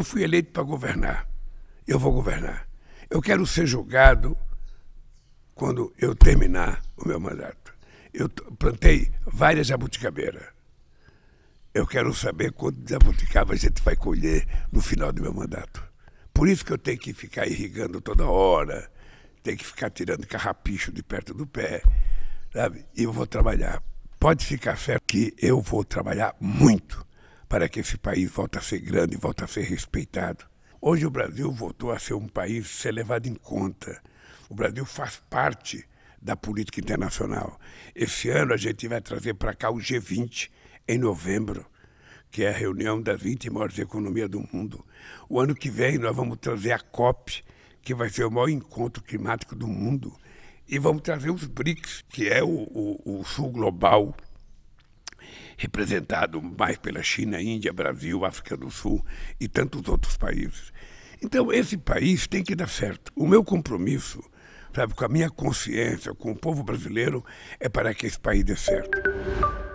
Eu fui eleito para governar. Eu vou governar. Eu quero ser julgado quando eu terminar o meu mandato. Eu plantei várias jabuticabeiras. Eu quero saber quanto jabuticaba a gente vai colher no final do meu mandato. Por isso que eu tenho que ficar irrigando toda hora, tenho que ficar tirando carrapicho de perto do pé, sabe? E eu vou trabalhar. Pode ficar certo que eu vou trabalhar muito para que esse país volte a ser grande, volte a ser respeitado. Hoje o Brasil voltou a ser um país ser levado em conta. O Brasil faz parte da política internacional. Esse ano a gente vai trazer para cá o G20 em novembro, que é a reunião das 20 maiores economias do mundo. O ano que vem nós vamos trazer a COP, que vai ser o maior encontro climático do mundo. E vamos trazer os BRICS, que é o, o, o sul global representado mais pela China, Índia, Brasil, África do Sul e tantos outros países. Então, esse país tem que dar certo. O meu compromisso, sabe, com a minha consciência, com o povo brasileiro, é para que esse país dê certo.